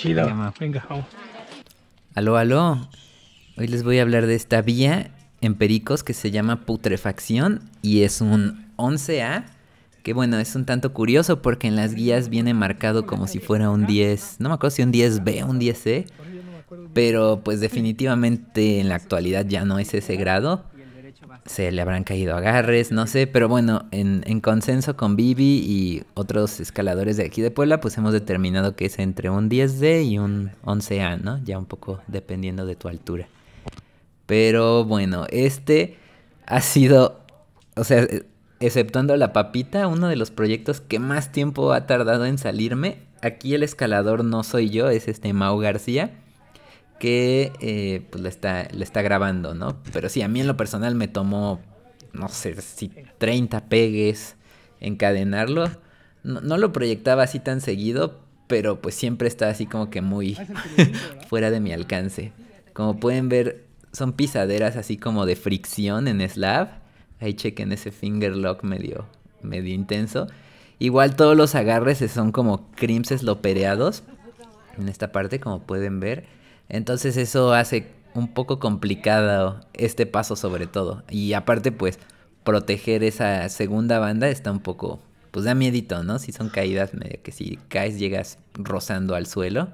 Chido. Venga, Aló, aló. Hoy les voy a hablar de esta vía en Pericos que se llama putrefacción y es un 11A. Que bueno, es un tanto curioso porque en las guías viene marcado como si fuera un 10, no me acuerdo si un 10B, o un 10C, pero pues definitivamente en la actualidad ya no es ese grado se le habrán caído agarres, no sé, pero bueno, en, consenso con Vivi y otros escaladores de aquí de Puebla, pues hemos determinado que es entre un 10D y un 11A, ¿no? Ya un poco dependiendo de tu altura. Pero bueno, este ha sido, o sea, exceptuando la papita, uno de los proyectos que más tiempo ha tardado en salirme. Aquí el escalador no soy yo, es este Mau García que eh, pues, le está, le está grabando, ¿no? Pero sí, a mí en lo personal me tomó, no sé, si 30 pegues encadenarlo. No, lo proyectaba así tan seguido, pero pues siempre está así como que muy fuera de mi alcance. Como pueden ver, son pisaderas así como de fricción en slab. Ahí chequen ese finger lock medio, medio intenso. Igual todos los agarres son como crimses lopereados. En esta parte, como pueden ver. Entonces eso hace un poco complicado este paso sobre todo. Y aparte pues proteger esa segunda banda está un poco, pues da miedito, ¿no? Si son caídas, medio que si caes llegas rozando al suelo.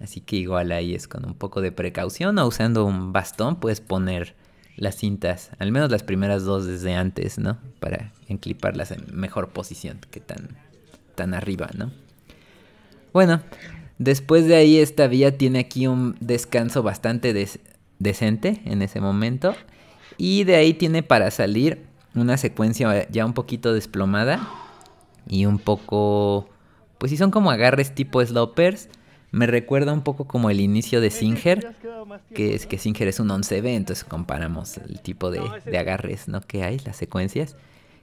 Así que igual ahí es con un poco de precaución o usando un bastón puedes poner las cintas, al menos las primeras dos desde antes, ¿no? Para encliparlas en mejor posición que tan, tan arriba, ¿no? Bueno, Después de ahí esta vía tiene aquí un descanso bastante decente en ese momento. Y de ahí tiene para salir una secuencia ya un poquito desplomada. Y un poco... Pues si son como agarres tipo slopers. Me recuerda un poco como el inicio de Singer. Que es que Singer es un 11B. Entonces comparamos el tipo de, agarres ¿no? que hay, las secuencias.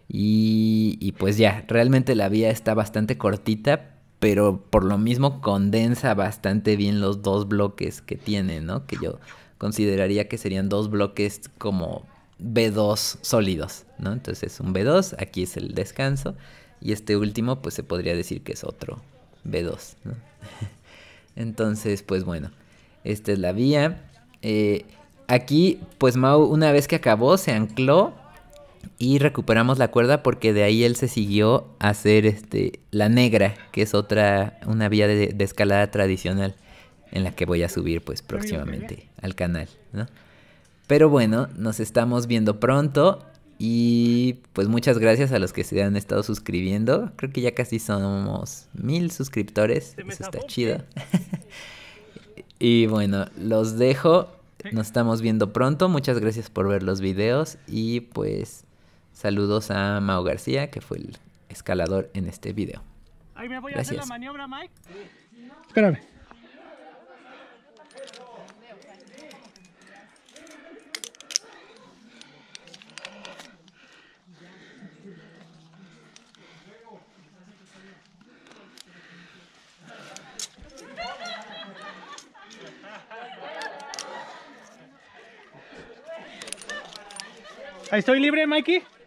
Y, y pues ya, realmente la vía está bastante cortita pero por lo mismo condensa bastante bien los dos bloques que tiene, ¿no? Que yo consideraría que serían dos bloques como B2 sólidos, ¿no? Entonces un B2, aquí es el descanso, y este último pues se podría decir que es otro B2, ¿no? Entonces, pues bueno, esta es la vía. Eh, aquí, pues Mau, una vez que acabó, se ancló y recuperamos la cuerda porque de ahí él se siguió a hacer este, la negra, que es otra, una vía de, escalada tradicional en la que voy a subir pues próximamente al canal, ¿no? Pero bueno, nos estamos viendo pronto y pues muchas gracias a los que se han estado suscribiendo. Creo que ya casi somos mil suscriptores, eso está chido. ¿eh? y bueno, los dejo, nos estamos viendo pronto, muchas gracias por ver los videos y pues Saludos a Mao García, que fue el escalador en este video. Ahí me voy a hacer la maniobra, Mike. Espérame. ¿Estoy libre, Mikey?